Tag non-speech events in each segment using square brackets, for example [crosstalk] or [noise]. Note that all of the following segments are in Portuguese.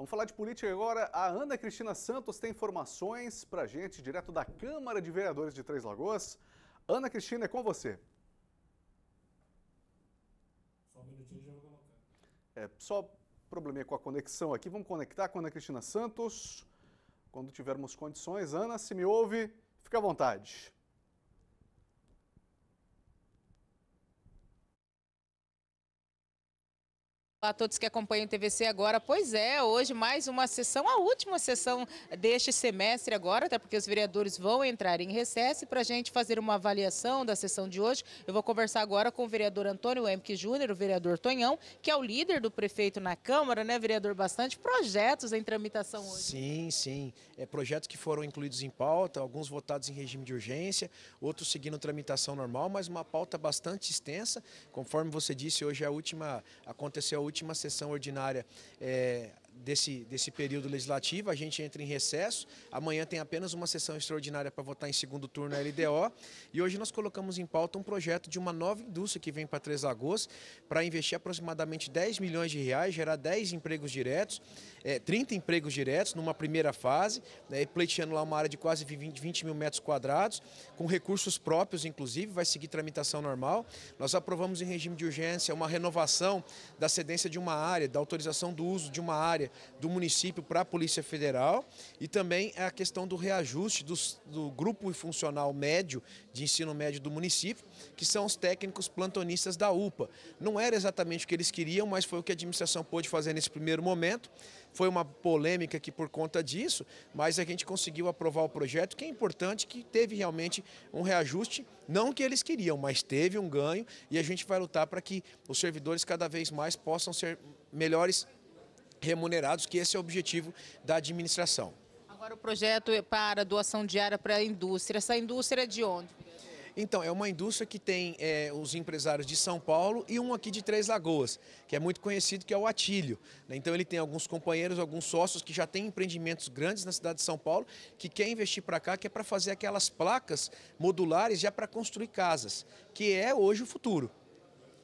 Vamos falar de política agora. A Ana Cristina Santos tem informações para gente direto da Câmara de Vereadores de Três Lagoas. Ana Cristina, é com você. Só um minutinho já vou colocar. É, só probleminha com a conexão aqui. Vamos conectar com a Ana Cristina Santos. Quando tivermos condições, Ana, se me ouve, fica à vontade. Olá a todos que acompanham o TVC agora. Pois é, hoje mais uma sessão, a última sessão deste semestre agora, até porque os vereadores vão entrar em recesso. Para a gente fazer uma avaliação da sessão de hoje, eu vou conversar agora com o vereador Antônio Emke Júnior, o vereador Tonhão, que é o líder do prefeito na Câmara, né, vereador? Bastante projetos em tramitação hoje. Sim, sim. É, projetos que foram incluídos em pauta, alguns votados em regime de urgência, outros seguindo tramitação normal, mas uma pauta bastante extensa. Conforme você disse, hoje é a última, aconteceu a última última sessão ordinária é, desse, desse período legislativo, a gente entra em recesso. Amanhã tem apenas uma sessão extraordinária para votar em segundo turno a LDO. E hoje nós colocamos em pauta um projeto de uma nova indústria que vem para Três Lagoas para investir aproximadamente 10 milhões de reais, gerar 10 empregos diretos, é, 30 empregos diretos numa primeira fase, né, pleiteando lá uma área de quase 20, 20 mil metros quadrados, com recursos próprios, inclusive, vai seguir tramitação normal. Nós aprovamos em regime de urgência uma renovação da cedência de uma área, da autorização do uso de uma área do município para a Polícia Federal e também a questão do reajuste dos, do grupo funcional médio de ensino médio do município, que são os técnicos plantonistas da UPA. Não era exatamente o que eles queriam, mas foi o que a administração pôde fazer nesse primeiro momento. Foi uma polêmica aqui por conta disso, mas a gente conseguiu aprovar o projeto, que é importante, que teve realmente um reajuste, não que eles queriam, mas teve um ganho e a gente vai lutar para que os servidores cada vez mais possam ser melhores remunerados, que esse é o objetivo da administração. Agora o projeto é para doação diária para a indústria. Essa indústria é de onde? Então, é uma indústria que tem é, os empresários de São Paulo e um aqui de Três Lagoas, que é muito conhecido, que é o Atílio. Né? Então, ele tem alguns companheiros, alguns sócios que já têm empreendimentos grandes na cidade de São Paulo, que quer investir para cá, que é para fazer aquelas placas modulares já para construir casas, que é hoje o futuro.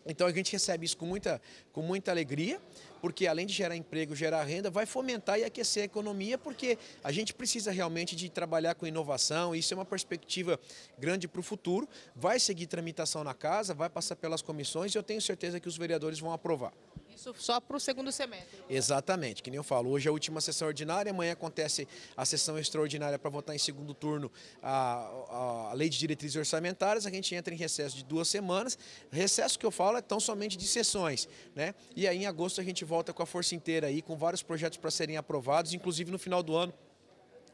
Então a gente recebe isso com muita, com muita alegria, porque além de gerar emprego, gerar renda, vai fomentar e aquecer a economia, porque a gente precisa realmente de trabalhar com inovação, isso é uma perspectiva grande para o futuro. Vai seguir tramitação na casa, vai passar pelas comissões e eu tenho certeza que os vereadores vão aprovar. Isso só para o segundo semestre. Exatamente, que nem eu falo, hoje é a última sessão ordinária, amanhã acontece a sessão extraordinária para votar em segundo turno a, a, lei de diretrizes orçamentárias, a gente entra em recesso de duas semanas, recesso que eu falo é tão somente de sessões, né? E aí em agosto a gente volta com a força inteira aí, com vários projetos para serem aprovados, inclusive no final do ano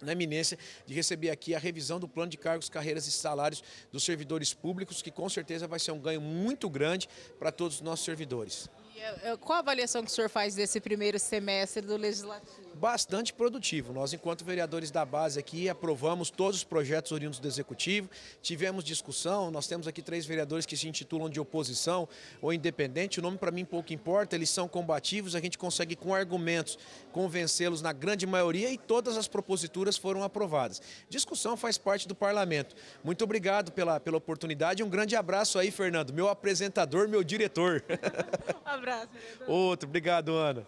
na eminência de receber aqui a revisão do plano de cargos, carreiras e salários dos servidores públicos, que com certeza vai ser um ganho muito grande para todos os nossos servidores. É, é, qual a avaliação que o senhor faz desse primeiro semestre do Legislativo? bastante produtivo. Nós, enquanto vereadores da base aqui, aprovamos todos os projetos oriundos do Executivo, tivemos discussão, nós temos aqui três vereadores que se intitulam de oposição ou independente, o nome para mim pouco importa, eles são combativos, a gente consegue com argumentos convencê-los na grande maioria e todas as proposituras foram aprovadas. Discussão faz parte do parlamento. Muito obrigado pela, pela oportunidade, um grande abraço aí, Fernando, meu apresentador, meu diretor. [laughs] Um abraço, vereador. Outro, obrigado, Ana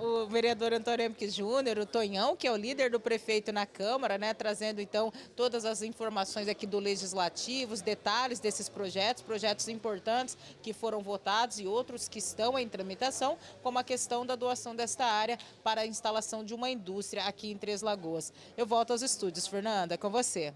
o vereador Antônio Emke Júnior, o Tonhão, que é o líder do prefeito na Câmara, né, trazendo então todas as informações aqui do Legislativo, os detalhes desses projetos, projetos importantes que foram votados e outros que estão em tramitação, como a questão da doação desta área para a instalação de uma indústria aqui em Três Lagoas. Eu volto aos estúdios, Fernanda, é com você.